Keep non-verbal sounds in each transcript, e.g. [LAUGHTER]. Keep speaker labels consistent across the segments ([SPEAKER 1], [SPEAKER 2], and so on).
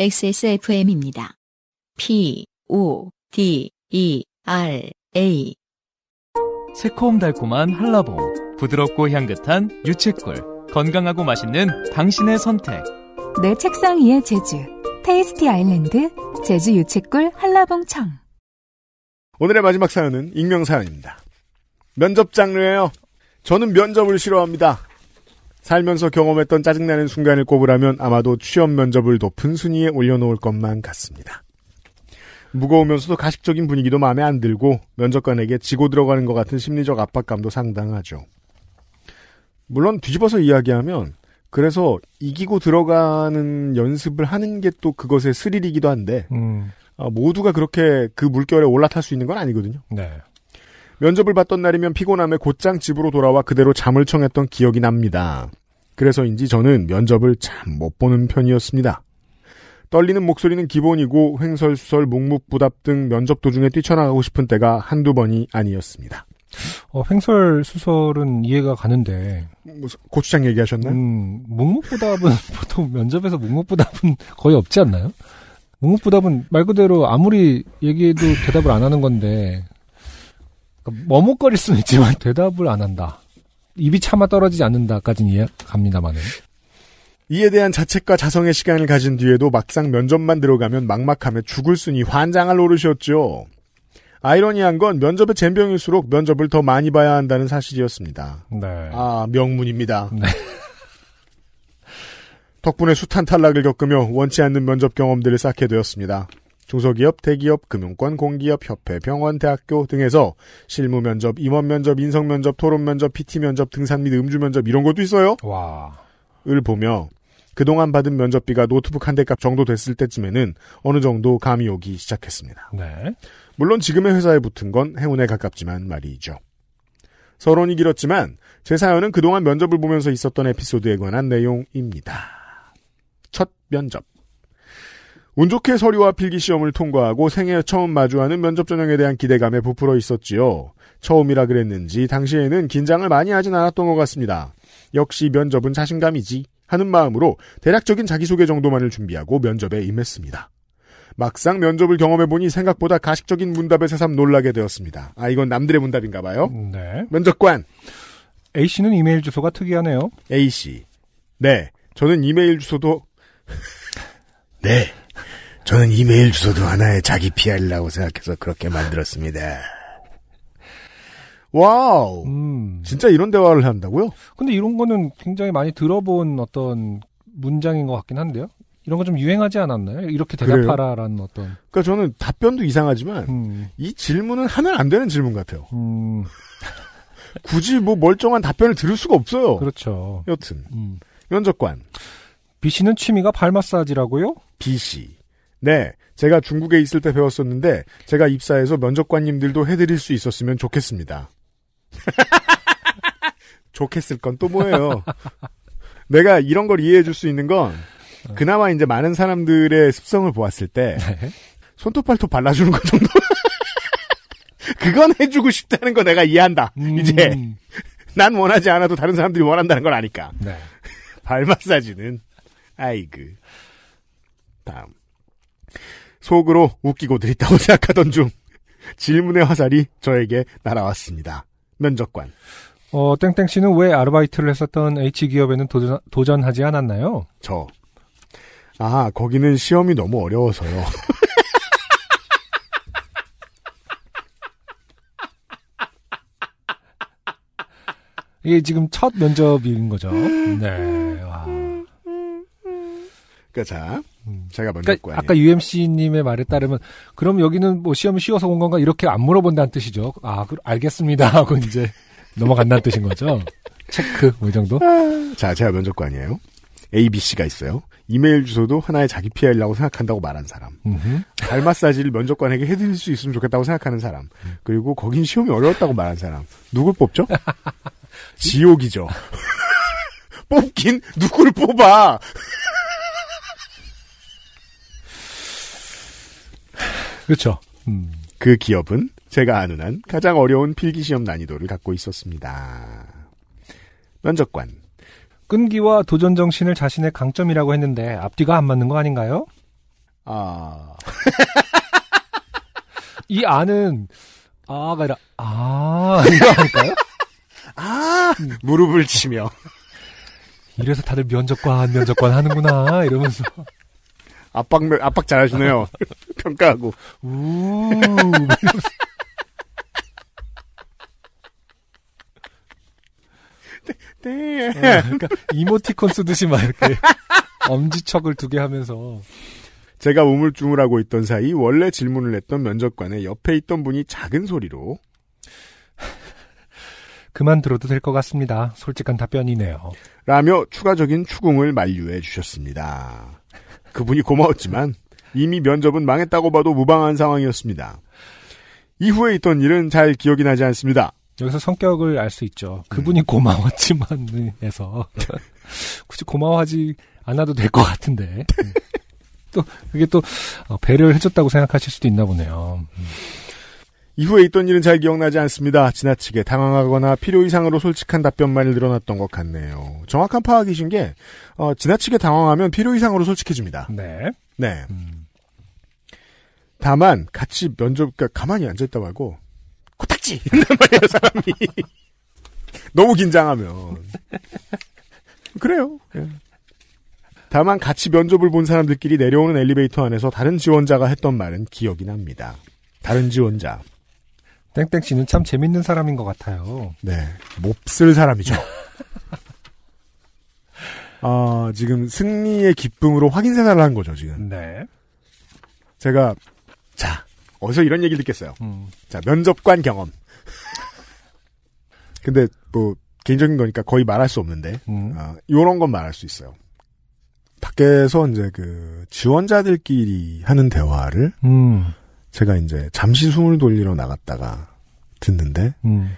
[SPEAKER 1] XSFM입니다. P, O,
[SPEAKER 2] D, E, R, A. 새콤달콤한 한라봉, 부드럽고 향긋한 유채꿀, 건강하고 맛있는 당신의 선택. 내 책상 위에 제주, 테이스티 아일랜드, 제주 유채꿀 한라봉청.
[SPEAKER 1] 오늘의 마지막 사연은 익명사연입니다. 면접 장르예요. 저는 면접을 싫어합니다. 살면서 경험했던 짜증나는 순간을 꼽으라면 아마도 취업 면접을 높은 순위에 올려놓을 것만 같습니다. 무거우면서도 가식적인 분위기도 마음에 안 들고 면접관에게 지고 들어가는 것 같은 심리적 압박감도 상당하죠. 물론 뒤집어서 이야기하면 그래서 이기고 들어가는 연습을 하는 게 또 그것의 스릴이기도 한데 음. 어, 모두가 그렇게 그 물결에 올라탈 수 있는 건 아니거든요. 네. 면접을 받던 날이면 피곤함에 곧장 집으로 돌아와 그대로 잠을 청했던 기억이 납니다. 그래서인지 저는 면접을 참 못 보는 편이었습니다. 떨리는 목소리는 기본이고 횡설수설, 묵묵부답 등 면접 도중에 뛰쳐나가고 싶은 때가 한두 번이 아니었습니다.
[SPEAKER 2] 어, 횡설수설은 이해가 가는데. 뭐, 고추장 얘기하셨나요? 음, 묵묵부답은 [LAUGHS] 보통 면접에서 묵묵부답은 거의 없지 않나요? 묵묵부답은 말 그대로 아무리 얘기해도 대답을 안 하는 건데 머뭇거릴 수는 있지만 [LAUGHS] 대답을 안 한다.
[SPEAKER 1] 입이 차마 떨어지지 않는다까지는 이해갑니다만은. 이에 대한 자책과 자성의 시간을 가진 뒤에도 막상 면접만 들어가면 막막함에 죽을 순이 환장할 노릇이었죠. 아이러니한 건 면접의 잼병일수록 면접을 더 많이 봐야 한다는 사실이었습니다. 네. 아, 명문입니다. 네. [LAUGHS] 덕분에 숱한 탈락을 겪으며 원치 않는 면접 경험들을 쌓게 되었습니다. 중소기업, 대기업, 금융권, 공기업, 협회, 병원, 대학교 등에서 실무 면접, 임원 면접, 인성 면접, 토론 면접, PT 면접, 등산 및 음주 면접 이런 것도 있어요. 와. 을 보며 그동안 받은 면접비가 노트북 한 대 값 정도 됐을 때쯤에는 어느 정도 감이 오기 시작했습니다. 네. 물론 지금의 회사에 붙은 건 행운에 가깝지만 말이죠. 서론이 길었지만 제 사연은 그동안 면접을 보면서 있었던 에피소드에 관한 내용입니다. 첫 면접. 운 좋게 서류와 필기시험을 통과하고 생애 처음 마주하는 면접 전형에 대한 기대감에 부풀어 있었지요. 처음이라 그랬는지 당시에는 긴장을 많이 하진 않았던 것 같습니다. 역시 면접은 자신감이지 하는 마음으로 대략적인 자기소개 정도만을 준비하고 면접에 임했습니다. 막상 면접을 경험해보니 생각보다 가식적인 문답에 새삼 놀라게 되었습니다. 아, 이건 남들의 문답인가 봐요. 네. 면접관. A씨는 이메일 주소가 특이하네요. A씨. 네. 저는 이메일 주소도, [LAUGHS] 네. 저는 이메일 주소도 하나의 자기 PR이라고 생각해서 그렇게 만들었습니다. 와우! 음. 진짜 이런
[SPEAKER 2] 대화를 한다고요? 근데 이런 거는 굉장히 많이 들어본 어떤 문장인 것 같긴 한데요?
[SPEAKER 1] 이런 거 좀 유행하지 않았나요? 이렇게 대답하라라는 어떤. 그러니까 저는 답변도 이상하지만, 음. 이 질문은 하면 안 되는 질문 같아요. 음. [LAUGHS] 굳이 뭐 멀쩡한 답변을 들을 수가 없어요. 그렇죠. 여튼, 음. 면접관. B 씨는 취미가 발 마사지라고요? B 씨. 네, 제가 중국에 있을 때 배웠었는데 제가 입사해서 면접관님들도 해드릴 수 있었으면 좋겠습니다. [LAUGHS] 좋겠을 건 또 뭐예요? 내가 이런 걸 이해해 줄 수 있는 건 그나마 이제 많은 사람들의 습성을 보았을 때 네. 손톱발톱 발라주는 것 정도. [LAUGHS] 그건 해주고 싶다는 거 내가 이해한다. 음. 이제 난 원하지 않아도 다른 사람들이 원한다는 걸 아니까. 네. [LAUGHS] 발 마사지는 아이그 다음. 속으로 웃기고들 있다고 [LAUGHS] 생각하던 중 질문의 화살이 저에게 날아왔습니다. 면접관. 어,
[SPEAKER 2] 땡땡 씨는 왜 아르바이트를 했었던 H 기업에는 도전, 도전하지 않았나요?
[SPEAKER 1] 저. 아, 거기는 시험이 너무 어려워서요. [LAUGHS]
[SPEAKER 2] 이게 지금 첫 면접인 거죠. 네.
[SPEAKER 1] 와. 그니까 자, 음, 제가 먼저 그러니까 아까
[SPEAKER 2] UMC님의 말에 따르면 그럼 여기는 뭐 시험이 쉬워서 온 건가 이렇게 안 물어본다는 뜻이죠. 아, 그, 알겠습니다 [LAUGHS] 하고 이제 넘어간다는 뜻인 거죠.
[SPEAKER 1] 체크 뭐이 정도. 자, 제가 면접관이에요. A, B, C가 있어요. 이메일 주소도 하나의 자기 PR이라고 생각한다고 말한 사람. 발 마사지를 면접관에게 해드릴 수 있으면 좋겠다고 생각하는 사람. 그리고 거긴 시험이 어려웠다고 말한 사람. 누굴 뽑죠? [LAUGHS] 지옥이죠. [LAUGHS] 뽑긴 누굴 뽑아! 그렇죠. 음. 그 기업은 제가 아는 한 가장 어려운 필기 시험 난이도를 갖고 있었습니다.
[SPEAKER 2] 면접관. 끈기와 도전 정신을 자신의 강점이라고 했는데 앞뒤가 안 맞는 거 아닌가요? 아. [LAUGHS] 이 아는 아가 아니라 아 이거 아닐까요? 아 무릎을 치며 이래서 다들 면접관 면접관 하는구나 이러면서
[SPEAKER 1] 압박 압박 잘하시네요. [LAUGHS] 평가하고 우 네. 어, 그러니까 이모티콘 쓰듯이 막 이렇게 엄지척을 두 개 하면서 제가 우물쭈물하고 있던 사이 원래 질문을 했던 면접관의 옆에 있던 분이 작은 소리로 그만
[SPEAKER 2] 들어도 될 것 같습니다. 솔직한 답변이네요.
[SPEAKER 1] 라며 추가적인 추궁을 만류해 주셨습니다. 그분이 고마웠지만 이미 면접은 망했다고 봐도 무방한 상황이었습니다. 이후에 있던 일은 잘 기억이 나지 않습니다. 여기서 성격을 알 수 있죠. 그분이 음.
[SPEAKER 2] 고마웠지만에서 [LAUGHS] 굳이 고마워하지 않아도 될 것 같은데
[SPEAKER 1] 음. 또 그게 또
[SPEAKER 2] 어, 배려를 해줬다고 생각하실 수도 있나 보네요. 음.
[SPEAKER 1] 이후에 있던 일은 잘 기억나지 않습니다. 지나치게 당황하거나 필요 이상으로 솔직한 답변만이 늘어났던 것 같네요. 정확한 파악이신 게 어, 지나치게 당황하면 필요 이상으로 솔직해집니다. 네. 네. 음. 다만 같이 면접 그러니까 가만히 앉아 있다 말고 코딱지 이런 말이에요 사람이 [LAUGHS] 너무 긴장하면 그래요. 예. 다만 같이 면접을 본 사람들끼리 내려오는 엘리베이터 안에서 다른 지원자가 했던 말은 기억이 납니다. 다른 지원자. 땡땡 씨는 참 재밌는 사람인 것 같아요. 네. 몹쓸 사람이죠. 아, [LAUGHS] 지금 승리의 기쁨으로 확인 생활을 한 거죠, 지금. 네. 제가 자, 어디서 이런 얘기를 듣겠어요. 음. 자, 면접관 경험. [LAUGHS] 근데 뭐 개인적인 거니까 거의 말할 수 없는데 음. 아, 어, 이런 건 말할 수 있어요. 밖에서 이제 그 지원자들끼리 하는 대화를 음. 제가 이제 잠시 숨을 돌리러 나갔다가 듣는데 음.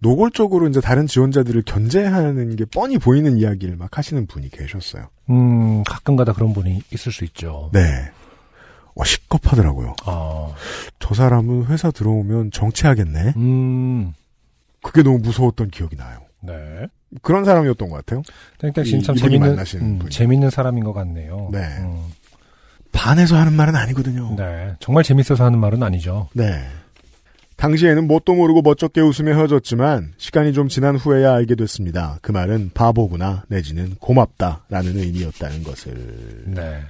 [SPEAKER 1] 노골적으로 이제 다른 지원자들을 견제하는 게 뻔히 보이는 이야기를 막 하시는 분이 계셨어요. 음, 가끔가다 그런 분이 있을 수 있죠. 네. 와 식겁하더라고요. 아. 저 사람은 회사 들어오면 정치하겠네. 음. 그게 너무 무서웠던 기억이 나요.
[SPEAKER 2] 네. 그런 사람이었던 것 같아요. 땡땡 씨는 참 재밌는 음, 재밌는 사람인 것 같네요. 네.
[SPEAKER 1] 음. 반해서 하는 말은 아니거든요. 네.
[SPEAKER 2] 정말 재밌어서 하는 말은 아니죠. 네.
[SPEAKER 1] 당시에는 뭣도 모르고 멋쩍게 웃으며 헤어졌지만 시간이 좀 지난 후에야 알게 됐습니다. 그 말은 바보구나 내지는 고맙다라는 의미였다는 것을. 네.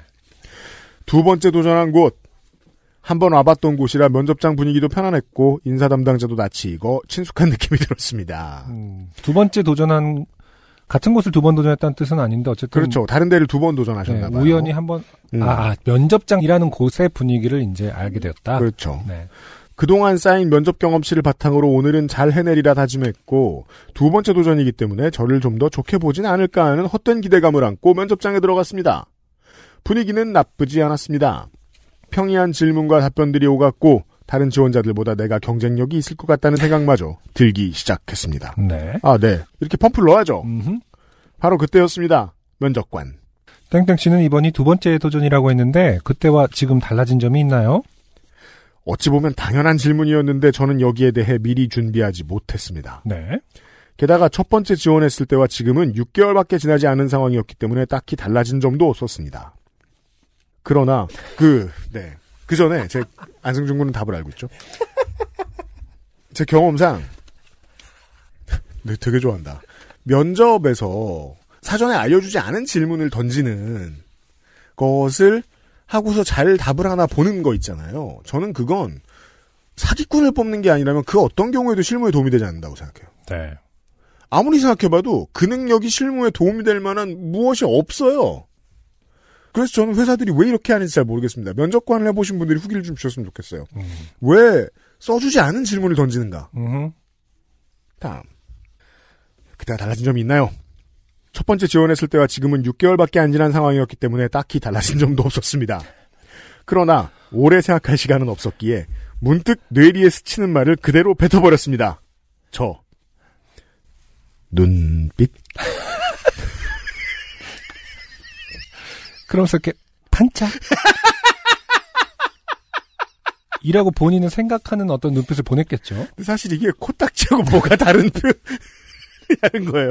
[SPEAKER 1] 두 번째 도전한 곳. 한번 와봤던 곳이라 면접장 분위기도 편안했고 인사 담당자도 낯이익어 친숙한 느낌이 들었습니다. 음, 두 번째
[SPEAKER 2] 도전한 같은 곳을 두 번 도전했다는 뜻은 아닌데 어쨌든 그렇죠. 다른 데를 두 번 도전하셨나 네, 봐요. 우연히 한번 음. 아, 아, 면접장이라는 곳의 분위기를 이제 알게 되었다. 그렇죠.
[SPEAKER 1] 네. 그동안 쌓인 면접 경험치를 바탕으로 오늘은 잘 해내리라 다짐했고 두 번째 도전이기 때문에 저를 좀 더 좋게 보진 않을까 하는 헛된 기대감을 안고 면접장에 들어갔습니다. 분위기는 나쁘지 않았습니다. 평이한 질문과 답변들이 오갔고 다른 지원자들보다 내가 경쟁력이 있을 것 같다는 생각마저 들기 시작했습니다. 네. 아, 네. 이렇게 펌프를 넣어야죠. 음흠. 바로 그때였습니다. 면접관. 땡땡 씨는 이번이 두 번째 도전이라고 했는데 그때와 지금 달라진 점이 있나요? 어찌 보면 당연한 질문이었는데 저는 여기에 대해 미리 준비하지 못했습니다. 네. 게다가 첫 번째 지원했을 때와 지금은 6개월밖에 지나지 않은 상황이었기 때문에 딱히 달라진 점도 없었습니다. 그러나 그 네. 그 전에 제 안승준 군은 답을 알고 있죠. 제 경험상 네, 되게 좋아한다. 면접에서 사전에 알려주지 않은 질문을 던지는 것을 하고서 잘 답을 하나 보는 거 있잖아요. 저는 그건 사기꾼을 뽑는 게 아니라면 그 어떤 경우에도 실무에 도움이 되지 않는다고 생각해요. 네. 아무리 생각해봐도 그 능력이 실무에 도움이 될 만한 무엇이 없어요. 그래서 저는 회사들이 왜 이렇게 하는지 잘 모르겠습니다. 면접관을 해보신 분들이 후기를 좀 주셨으면 좋겠어요. 음. 왜 써주지 않은 질문을 던지는가? 음. 다음. 그때가 달라진 점이 있나요? 첫 번째 지원했을 때와 지금은 6개월밖에 안 지난 상황이었기 때문에 딱히 달라진 점도 없었습니다. 그러나 오래 생각할 시간은 없었기에 문득 뇌리에 스치는 말을 그대로 뱉어버렸습니다. 저 눈빛 그러면서 이렇게
[SPEAKER 2] 반짝. 이라고 본인은 생각하는 어떤 눈빛을 보냈겠죠.
[SPEAKER 1] 사실 이게 코딱지하고 뭐가 다른 표현이라는 거예요.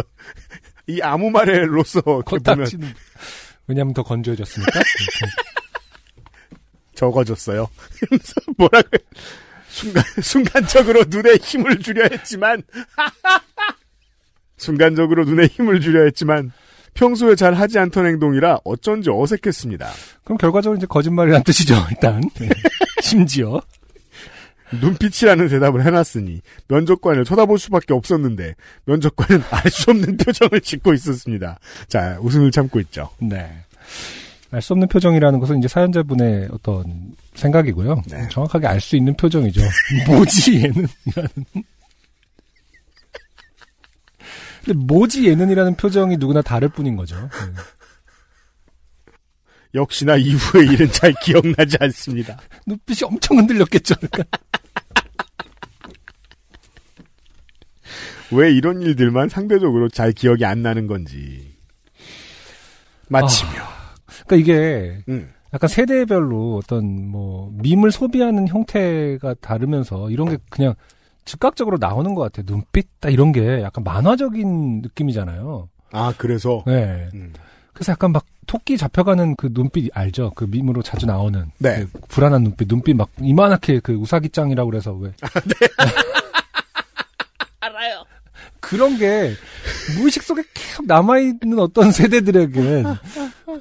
[SPEAKER 1] 이 아무 말에로서 코딱지는
[SPEAKER 2] 왜냐하면 더 건조해졌으니까
[SPEAKER 1] 적어졌어요. 뭐라고 해. 순간 순간적으로 눈에 힘을 주려 했지만 [LAUGHS] 순간적으로 눈에 힘을 주려 했지만 평소에 잘 하지 않던 행동이라 어쩐지 어색했습니다. 그럼 결과적으로 이제 거짓말이란 뜻이죠, 일단. 네. [LAUGHS] 심지어. 눈빛이라는 대답을 해놨으니 면접관을 쳐다볼 수밖에 없었는데 면접관은 [LAUGHS] 알 수 없는 표정을 짓고 있었습니다. 자, 웃음을 참고 있죠. 네. 알 수 없는
[SPEAKER 2] 표정이라는 것은 이제 사연자분의 어떤 생각이고요. 네. 정확하게 알 수 있는 표정이죠. [LAUGHS] 뭐지 얘는? 이라는. 근데 뭐지 예능이라는 표정이 누구나 다를 뿐인 거죠. 네. 역시나
[SPEAKER 1] 이후의 일은 잘 기억나지 않습니다.
[SPEAKER 2] [LAUGHS] 눈빛이 엄청 흔들렸겠죠. [LAUGHS]
[SPEAKER 1] 왜 이런 일들만 상대적으로 잘 기억이 안 나는 건지. 마치며. 아, 그러니까 이게
[SPEAKER 2] 음. 약간 세대별로 어떤 뭐 밈을 소비하는 형태가 다르면서 이런 게 그냥 즉각적으로 나오는 것 같아요. 눈빛, 딱 이런 게 약간 만화적인 느낌이잖아요.
[SPEAKER 1] 아, 그래서? 네.
[SPEAKER 2] 음. 그래서 약간 막 토끼 잡혀가는 그 눈빛 알죠? 그 밈으로 자주 나오는 네. 그 불안한 눈빛, 눈빛 막 이만하게 그 우사기짱이라고 그래서 왜? 아, 네. [LAUGHS] 알아요. 그런 게 무의식 속에 계속 남아있는 어떤 세대들에게는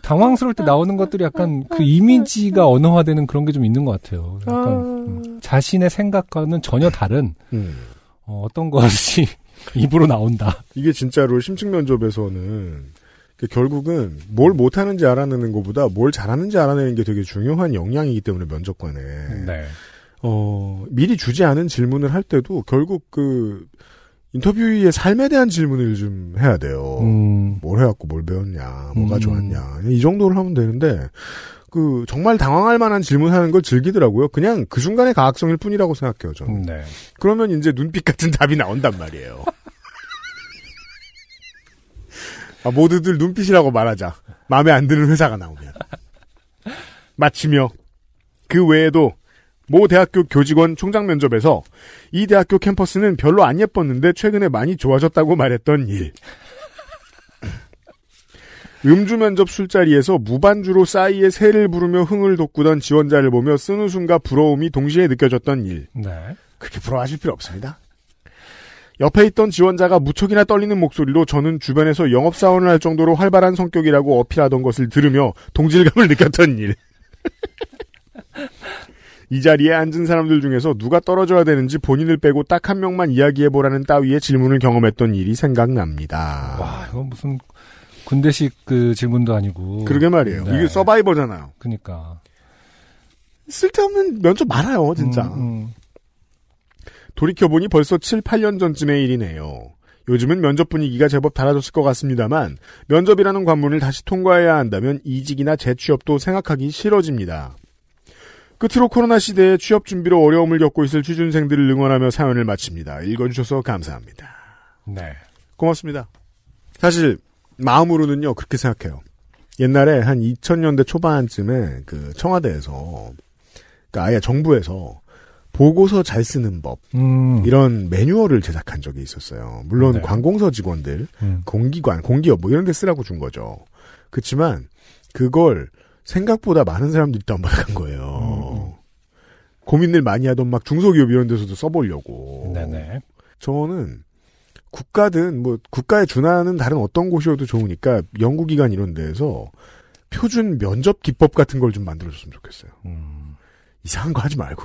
[SPEAKER 2] 당황스러울 때 나오는 것들이 약간 그 이미지가 언어화되는 그런 게 좀 있는 것 같아요. 약간. 아. 음. 자신의 생각과는 전혀 다른 음. 어, 떤 것이 [LAUGHS] 입으로 나온다.
[SPEAKER 1] 이게 진짜로 심층 면접에서는 그 결국은 뭘 못하는지 알아내는 것보다 뭘 잘하는지 알아내는 게 되게 중요한 역량이기 때문에 면접관에 네. 어, 미리 주지 않은 질문을 할 때도 결국 그인터뷰의 삶에 대한 질문을 좀 해야 돼요. 음. 뭘 해왔고 뭘 배웠냐, 뭐가 음. 좋았냐 이 정도를 하면 되는데 그 정말 당황할 만한 질문하는 걸 즐기더라고요. 그냥 그 순간의 가학성일 뿐이라고 생각해요. 저는. 네. 그러면 이제 눈빛 같은 답이 나온단 말이에요. 아, 모두들 눈빛이라고 말하자. 마음에 안 드는 회사가 나오면. 마치며 그 외에도 모 대학교 교직원 총장 면접에서 이 대학교 캠퍼스는 별로 안 예뻤는데 최근에 많이 좋아졌다고 말했던 일. 음주 면접 술자리에서 무반주로 싸이의 새를 부르며 흥을 돋구던 지원자를 보며 쓰는 순간 부러움이 동시에 느껴졌던 일. 네. 그렇게 부러워하실 필요 없습니다. 옆에 있던 지원자가 무척이나 떨리는 목소리로 저는 주변에서 영업사원을 할 정도로 활발한 성격이라고 어필하던 것을 들으며 동질감을 [LAUGHS] 느꼈던 일. 이 자리에 앉은 사람들 중에서 누가 떨어져야 되는지 본인을 빼고 딱 한 명만 이야기해보라는 따위의 질문을 경험했던 일이 생각납니다.
[SPEAKER 2] 와, 이건 무슨 군대식 그 질문도 아니고. 그러게 말이에요. 네. 이게 서바이버잖아요.
[SPEAKER 1] 그니까. 쓸데없는 면접 많아요, 진짜. 음, 음. 돌이켜보니 벌써 7, 8년 전쯤의 일이네요. 요즘은 면접 분위기가 제법 달라졌을 것 같습니다만, 면접이라는 관문을 다시 통과해야 한다면 이직이나 재취업도 생각하기 싫어집니다. 끝으로 코로나 시대에 취업 준비로 어려움을 겪고 있을 취준생들을 응원하며 사연을 마칩니다. 읽어주셔서 감사합니다. 네. 고맙습니다. 사실, 마음으로는요 그렇게 생각해요. 옛날에 한 2000년대 초반쯤에 그 청와대에서 그러니까 아예 정부에서 보고서 잘 쓰는 법 음. 이런 매뉴얼을 제작한 적이 있었어요. 물론 네. 관공서 직원들, 음. 공기관, 공기업 뭐 이런 데 쓰라고 준 거죠. 그렇지만 그걸 생각보다 많은 사람들이 또안 받아간 거예요. 음. 음. 고민을 많이 하던 막 중소기업 이런 데서도 써보려고. 네네. 저는 국가든 뭐 국가에 준하는 다른 어떤 곳이어도 좋으니까 연구기관 이런 데에서 표준 면접 기법 같은 걸 좀 만들어줬으면 좋겠어요. 음. 이상한 거 하지 말고.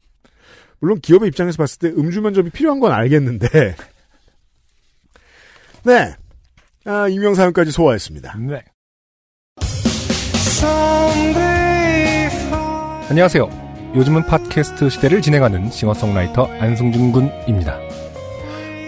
[SPEAKER 1] [LAUGHS] 물론 기업의 입장에서 봤을 때 음주 면접이 필요한 건 알겠는데. [LAUGHS] 네. 아, 임명 사연까지 소화했습니다. 네.
[SPEAKER 2] 안녕하세요. 요즘은 팟캐스트 시대를 진행하는 싱어송라이터 안승준 군입니다.